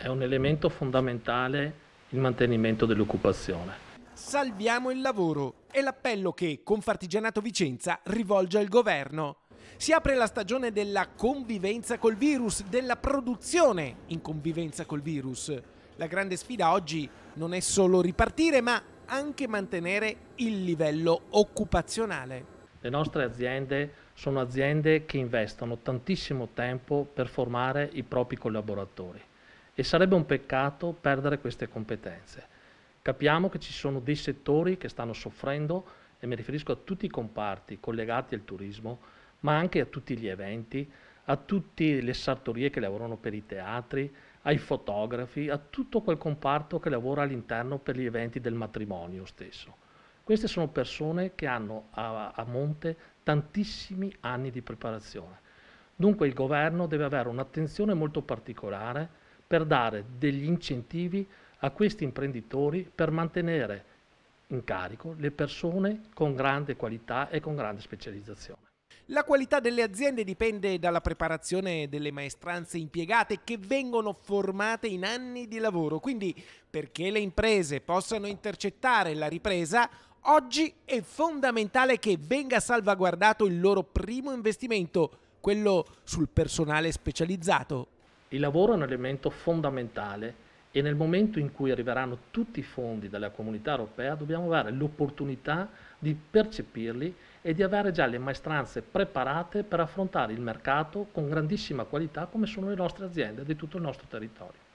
è un elemento fondamentale il mantenimento dell'occupazione. Salviamo il lavoro è l'appello che Confartigianato Vicenza rivolge al governo. Si apre la stagione della convivenza col virus, della produzione in convivenza col virus. La grande sfida oggi non è solo ripartire, ma anche mantenere il livello occupazionale. Le nostre aziende sono aziende che investono tantissimo tempo per formare i propri collaboratori e sarebbe un peccato perdere queste competenze. Capiamo che ci sono dei settori che stanno soffrendo e mi riferisco a tutti i comparti collegati al turismo, ma anche a tutti gli eventi, a tutte le sartorie che lavorano per i teatri, ai fotografi, a tutto quel comparto che lavora all'interno per gli eventi del matrimonio stesso. Queste sono persone che hanno a, a, monte tantissimi anni di preparazione. Dunque il governo deve avere un'attenzione molto particolare per dare degli incentivi a questi imprenditori per mantenere in carico le persone con grande qualità e con grande specializzazione. La qualità delle aziende dipende dalla preparazione delle maestranze impiegate che vengono formate in anni di lavoro, quindi perché le imprese possano intercettare la ripresa, oggi è fondamentale che venga salvaguardato il loro primo investimento, quello sul personale specializzato il lavoro è un elemento fondamentale e nel momento in cui arriveranno tutti i fondi dalla comunità europea dobbiamo avere l'opportunità di percepirli e di avere già le maestranze preparate per affrontare il mercato con grandissima qualità come sono le nostre aziende di tutto il nostro territorio.